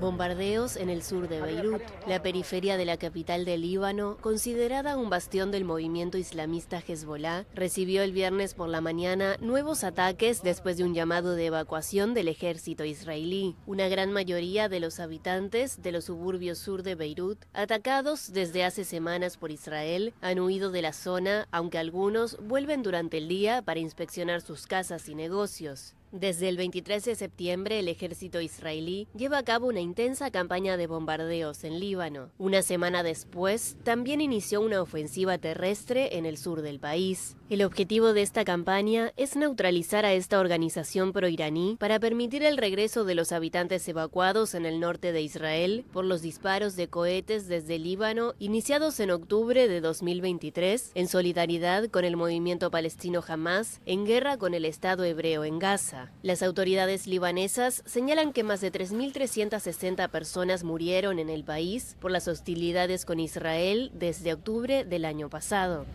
Bombardeos en el sur de Beirut, la periferia de la capital del Líbano, considerada un bastión del movimiento islamista Hezbollah, recibió el viernes por la mañana nuevos ataques después de un llamado de evacuación del ejército israelí. Una gran mayoría de los habitantes de los suburbios sur de Beirut, atacados desde hace semanas por Israel, han huido de la zona, aunque algunos vuelven durante el día para inspeccionar sus casas y negocios. Desde el 23 de septiembre, el ejército israelí lleva a cabo una intensa campaña de bombardeos en Líbano. Una semana después, también inició una ofensiva terrestre en el sur del país. El objetivo de esta campaña es neutralizar a esta organización proiraní para permitir el regreso de los habitantes evacuados en el norte de Israel por los disparos de cohetes desde Líbano iniciados en octubre de 2023 en solidaridad con el movimiento palestino Hamas en guerra con el Estado hebreo en Gaza. Las autoridades libanesas señalan que más de 3.360 personas murieron en el país por las hostilidades con Israel desde octubre del año pasado.